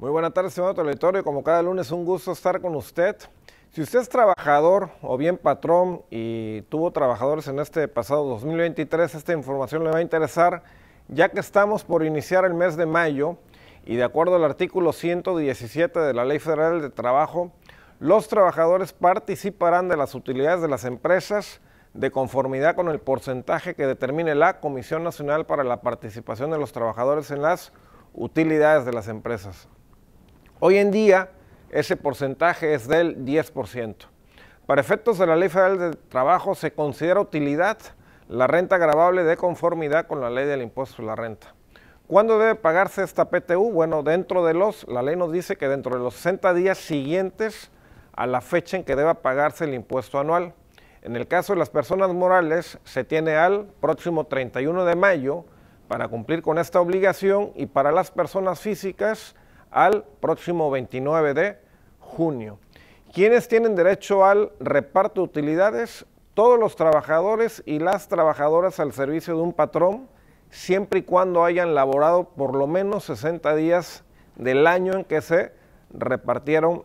Muy buenas tardes, señor auditorio. Como cada lunes, un gusto estar con usted. Si usted es trabajador o bien patrón y tuvo trabajadores en este pasado 2023, esta información le va a interesar, ya que estamos por iniciar el mes de mayo y de acuerdo al artículo 117 de la Ley Federal de Trabajo, los trabajadores participarán de las utilidades de las empresas de conformidad con el porcentaje que determine la Comisión Nacional para la Participación de los Trabajadores en las Utilidades de las Empresas. Hoy en día ese porcentaje es del 10%. Para efectos de la Ley Federal de Trabajo se considera utilidad la renta grabable de conformidad con la ley del impuesto a la renta. ¿Cuándo debe pagarse esta PTU? Bueno, dentro de los, la ley nos dice que dentro de los 60 días siguientes a la fecha en que deba pagarse el impuesto anual. En el caso de las personas morales, se tiene al próximo 31 de mayo para cumplir con esta obligación y para las personas físicas al próximo 29 de junio. ¿Quiénes tienen derecho al reparto de utilidades? Todos los trabajadores y las trabajadoras al servicio de un patrón, siempre y cuando hayan laborado por lo menos 60 días del año en que se repartieron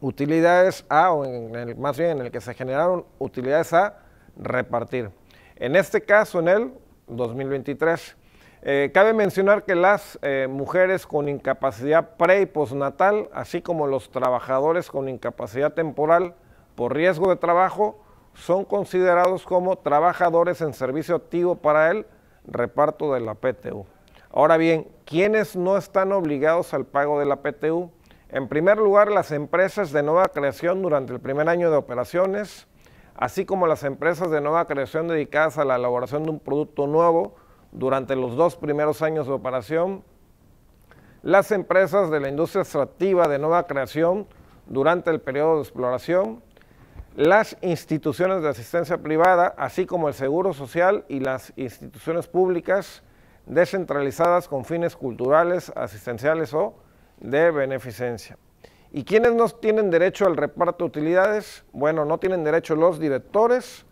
utilidades a, o en el, más bien en el que se generaron utilidades a repartir. En este caso, en el 2023. Eh, cabe mencionar que las eh, mujeres con incapacidad pre y postnatal, así como los trabajadores con incapacidad temporal por riesgo de trabajo, son considerados como trabajadores en servicio activo para el reparto de la PTU. Ahora bien, ¿quiénes no están obligados al pago de la PTU? En primer lugar, las empresas de nueva creación durante el primer año de operaciones, así como las empresas de nueva creación dedicadas a la elaboración de un producto nuevo, durante los dos primeros años de operación, las empresas de la industria extractiva de nueva creación durante el periodo de exploración, las instituciones de asistencia privada, así como el Seguro Social y las instituciones públicas descentralizadas con fines culturales, asistenciales o de beneficencia. ¿Y quiénes no tienen derecho al reparto de utilidades? Bueno, no tienen derecho los directores,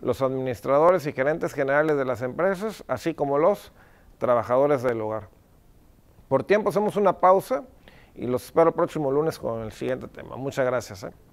los administradores y gerentes generales de las empresas, así como los trabajadores del hogar. Por tiempo hacemos una pausa y los espero el próximo lunes con el siguiente tema. Muchas gracias. ¿eh?